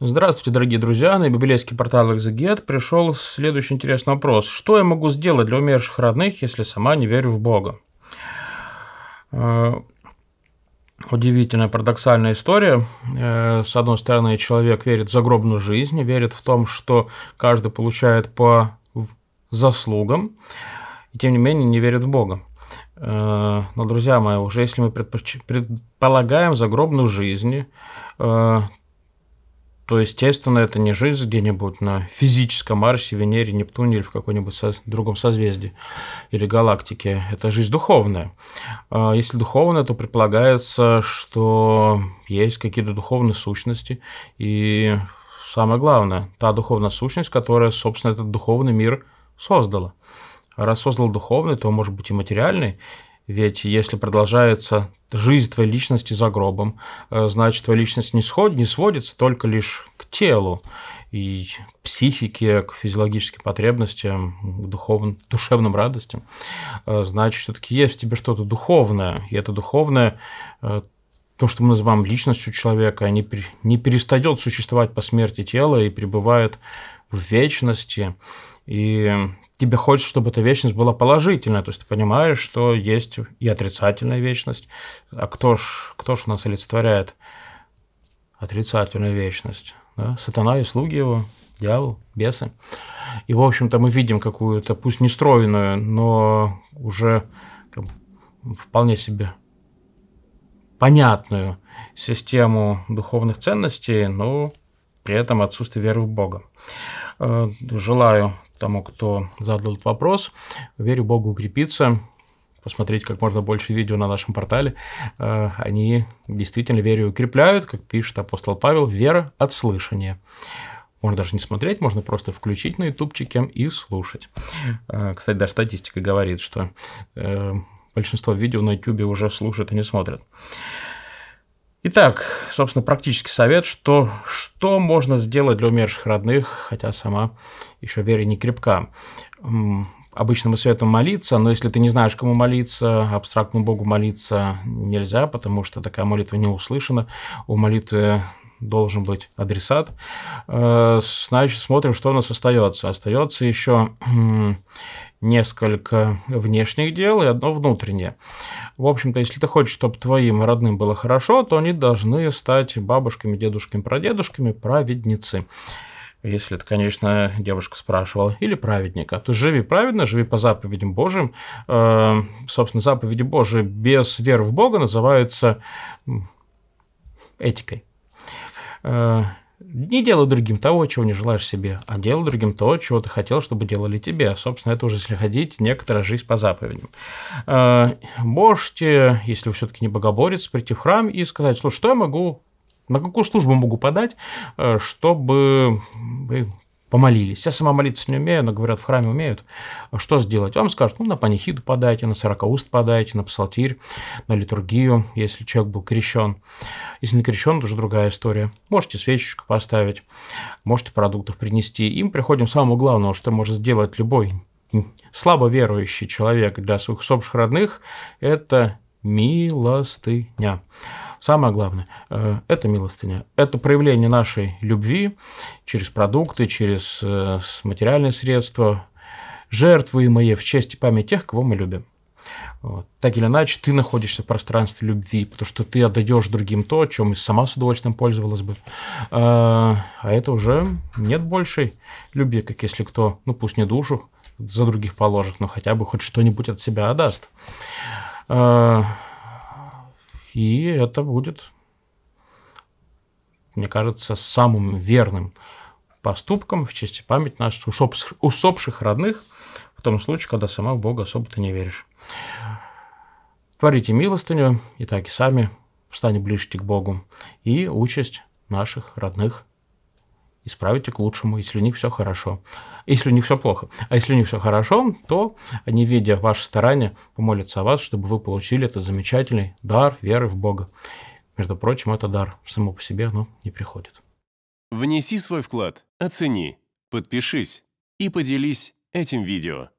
Здравствуйте, дорогие друзья! На библейский портал Exeget пришел следующий интересный вопрос. Что я могу сделать для умерших родных, если сама не верю в Бога? Э, удивительная, парадоксальная история. Э, с одной стороны, человек верит в загробную жизнь, верит в том, что каждый получает по заслугам, и тем не менее не верит в Бога. Э, но, друзья мои, уже если мы предполагаем загробную жизнь, то, естественно, это не жизнь где-нибудь на физическом Марсе, Венере, Нептуне или в каком-нибудь соз... другом созвездии или галактике. Это жизнь духовная. А если духовная, то предполагается, что есть какие-то духовные сущности, и самое главное, та духовная сущность, которая, собственно, этот духовный мир создала. Раз создал духовный, то может быть и материальный, ведь если продолжается жизнь твоей личности за гробом, э, значит, твоя личность не, сход, не сводится только лишь к телу и к психике, к физиологическим потребностям, к духовным, душевным радостям. Э, значит, все таки есть в тебе что-то духовное, и это духовное э, то, что мы называем личностью человека, не, не перестает существовать по смерти тела и пребывает в вечности. И тебе хочется, чтобы эта вечность была положительная. То есть ты понимаешь, что есть и отрицательная вечность. А кто ж, кто ж у нас олицетворяет отрицательную вечность? Да? Сатана и слуги его, дьявол, бесы. И, в общем-то, мы видим какую-то, пусть не стройную, но уже вполне себе понятную систему духовных ценностей, но при этом отсутствие веры в Бога. Э, желаю тому, кто задал этот вопрос. Верю Богу укрепиться, посмотреть как можно больше видео на нашем портале. Э, они действительно верю укрепляют, как пишет апостол Павел, вера от слышания. Можно даже не смотреть, можно просто включить на ютубчике и слушать. Э, кстати, даже статистика говорит, что большинство видео на ютубе уже слушают и не смотрят. Итак, собственно, практический совет, что, что можно сделать для умерших родных, хотя сама еще вера не крепка. Обычным и светом молиться, но если ты не знаешь, кому молиться, абстрактному Богу молиться нельзя, потому что такая молитва не услышана. У молитвы должен быть адресат. Э, значит, смотрим, что у нас остается. Остается еще несколько внешних дел и одно внутреннее. В общем-то, если ты хочешь, чтобы твоим родным было хорошо, то они должны стать бабушками, дедушками, прадедушками, праведницы если это, конечно, девушка спрашивала, или праведника. То есть живи праведно, живи по заповедям Божьим. Э, собственно, заповеди Божии без веры в Бога называются этикой. Не э, делай другим того, чего не желаешь себе, а делай другим то, чего ты хотел, чтобы делали тебе. А, собственно, это уже если ходить, некоторая жизнь по заповедям. Э, можете, если вы все-таки не богоборец, прийти в храм и сказать, слушай, что я могу на какую службу могу подать, э, чтобы вы помолились. Я сама молиться не умею, но говорят, в храме умеют. Что сделать? Вам скажут, ну, на панихиду подайте, на сорокауст подайте, на псалтирь, на литургию, если человек был крещен. Если не крещен, то уже другая история. Можете свечечку поставить, можете продуктов принести. Им приходим к самому главному, что может сделать любой слабо верующий человек для своих собственных родных, это милостыня. Самое главное э, – это милостыня. Это проявление нашей любви через продукты, через э, материальные средства, жертвы мои в честь и память тех, кого мы любим. Вот. Так или иначе, ты находишься в пространстве любви, потому что ты отдаешь другим то, чем и сама с удовольствием пользовалась бы. Э, а, это уже нет большей любви, как если кто, ну пусть не душу за других положит, но хотя бы хоть что-нибудь от себя отдаст. И это будет, мне кажется, самым верным поступком в честь памяти наших усопших, усопших родных, в том случае, когда сама в Бога особо ты не веришь. Творите милостыню, и так и сами стань ближе к Богу, и участь наших родных исправите к лучшему, если у них все хорошо. Если у них все плохо. А если у них все хорошо, то они, видя ваши старания, помолятся о вас, чтобы вы получили этот замечательный дар веры в Бога. Между прочим, это дар само по себе, но не приходит. Внеси свой вклад, оцени, подпишись и поделись этим видео.